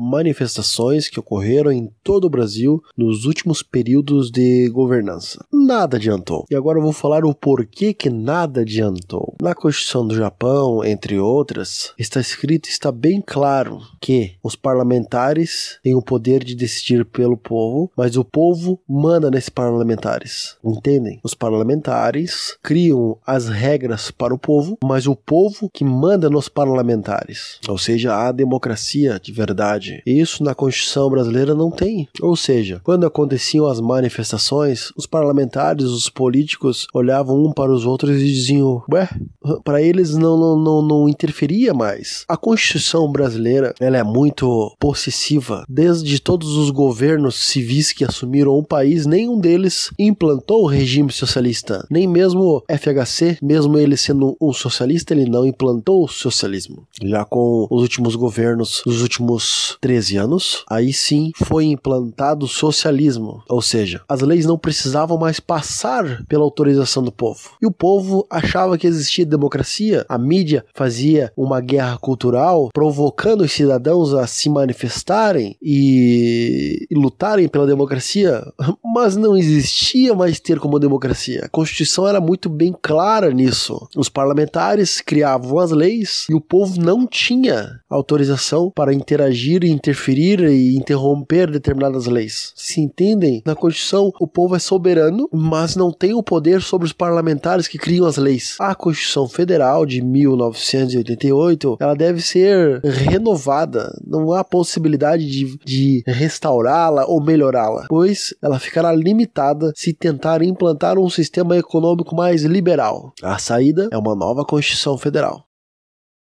manifestações que ocorreram em todo o Brasil nos últimos períodos de governança. Nada adiantou. E agora eu vou falar o porquê que nada adiantou. Na Constituição do Japão, entre outras, está escrito, está bem claro que os parlamentares têm o poder de decidir pelo povo, mas o povo manda nesses parlamentares. Entendem? Os parlamentares criam as regras para o povo, mas o povo que manda nos parlamentares. Ou seja, a democracia de verdade isso na Constituição brasileira não tem. Ou seja, quando aconteciam as manifestações, os parlamentares, os políticos olhavam um para os outros e diziam: "Ué, para eles não, não não, não interferia mais". A Constituição brasileira, ela é muito possessiva. Desde todos os governos civis que assumiram o país, nenhum deles implantou o regime socialista. Nem mesmo FHC, mesmo ele sendo um socialista, ele não implantou o socialismo. Já com os últimos governos, os últimos 13 anos, aí sim foi implantado o socialismo, ou seja, as leis não precisavam mais passar pela autorização do povo. E o povo achava que existia democracia, a mídia fazia uma guerra cultural, provocando os cidadãos a se manifestarem e, e lutarem pela democracia, mas não existia mais ter como democracia. A Constituição era muito bem clara nisso. Os parlamentares criavam as leis e o povo não tinha autorização para interagir agir, interferir e interromper determinadas leis. Se entendem, na Constituição o povo é soberano, mas não tem o poder sobre os parlamentares que criam as leis. A Constituição Federal de 1988, ela deve ser renovada. Não há possibilidade de, de restaurá-la ou melhorá-la, pois ela ficará limitada se tentar implantar um sistema econômico mais liberal. A saída é uma nova Constituição Federal.